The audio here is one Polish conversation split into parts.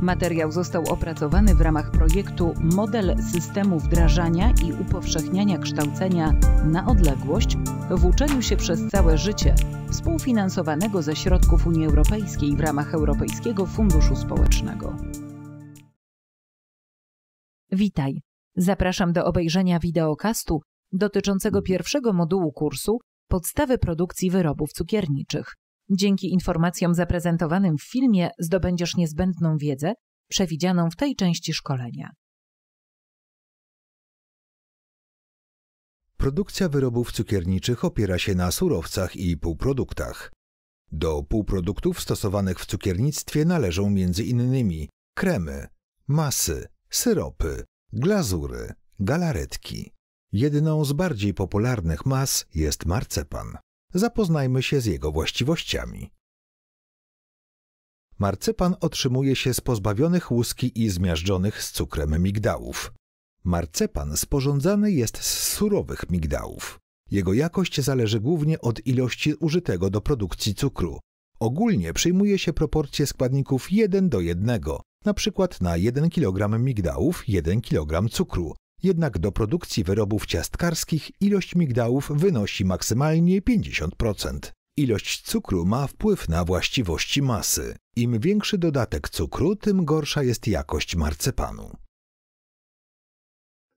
Materiał został opracowany w ramach projektu Model systemu wdrażania i upowszechniania kształcenia na odległość w uczeniu się przez całe życie, współfinansowanego ze środków Unii Europejskiej w ramach Europejskiego Funduszu Społecznego. Witaj. Zapraszam do obejrzenia wideokastu dotyczącego pierwszego modułu kursu Podstawy produkcji wyrobów cukierniczych. Dzięki informacjom zaprezentowanym w filmie zdobędziesz niezbędną wiedzę przewidzianą w tej części szkolenia. Produkcja wyrobów cukierniczych opiera się na surowcach i półproduktach. Do półproduktów stosowanych w cukiernictwie należą m.in. kremy, masy, syropy, glazury, galaretki. Jedną z bardziej popularnych mas jest marcepan. Zapoznajmy się z jego właściwościami. Marcypan otrzymuje się z pozbawionych łuski i zmiażdżonych z cukrem migdałów. Marcepan sporządzany jest z surowych migdałów. Jego jakość zależy głównie od ilości użytego do produkcji cukru. Ogólnie przyjmuje się proporcje składników 1 do 1, na przykład na 1 kg migdałów 1 kg cukru, jednak do produkcji wyrobów ciastkarskich ilość migdałów wynosi maksymalnie 50%. Ilość cukru ma wpływ na właściwości masy. Im większy dodatek cukru, tym gorsza jest jakość marcepanu.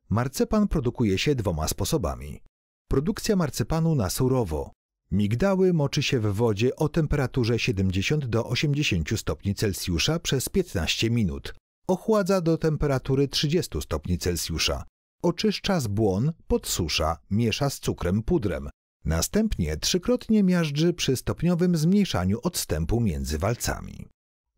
Marcepan produkuje się dwoma sposobami. Produkcja marcepanu na surowo. Migdały moczy się w wodzie o temperaturze 70 do 80 stopni Celsjusza przez 15 minut ochładza do temperatury 30 stopni Celsjusza, oczyszcza z błon, podsusza, miesza z cukrem pudrem. Następnie trzykrotnie miażdży przy stopniowym zmniejszaniu odstępu między walcami.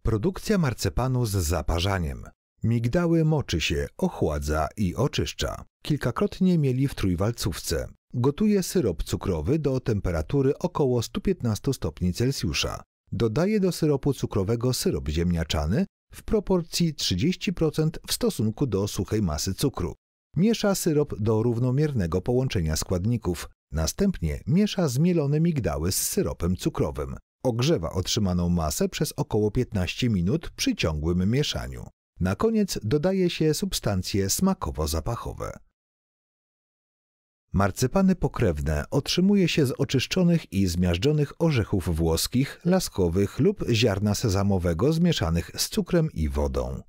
Produkcja marcepanu z zaparzaniem. Migdały moczy się, ochładza i oczyszcza. Kilkakrotnie mieli w trójwalcówce. Gotuje syrop cukrowy do temperatury około 115 stopni Celsjusza. Dodaje do syropu cukrowego syrop ziemniaczany w proporcji 30% w stosunku do suchej masy cukru. Miesza syrop do równomiernego połączenia składników. Następnie miesza zmielone migdały z syropem cukrowym. Ogrzewa otrzymaną masę przez około 15 minut przy ciągłym mieszaniu. Na koniec dodaje się substancje smakowo-zapachowe. Marcypany pokrewne otrzymuje się z oczyszczonych i zmiażdżonych orzechów włoskich, laskowych lub ziarna sezamowego zmieszanych z cukrem i wodą.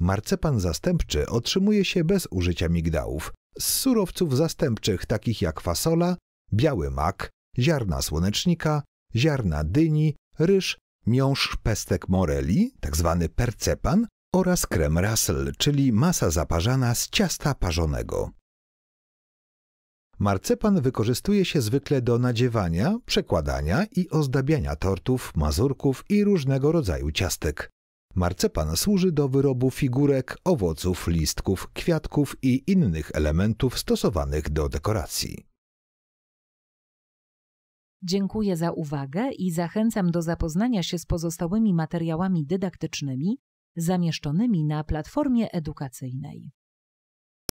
Marcepan zastępczy otrzymuje się bez użycia migdałów, z surowców zastępczych takich jak fasola, biały mak, ziarna słonecznika, ziarna dyni, ryż, miąższ pestek moreli, tzw. Tak percepan oraz krem rasel, czyli masa zaparzana z ciasta parzonego. Marcepan wykorzystuje się zwykle do nadziewania, przekładania i ozdabiania tortów, mazurków i różnego rodzaju ciastek. Marcepan służy do wyrobu figurek, owoców, listków, kwiatków i innych elementów stosowanych do dekoracji. Dziękuję za uwagę i zachęcam do zapoznania się z pozostałymi materiałami dydaktycznymi zamieszczonymi na platformie edukacyjnej.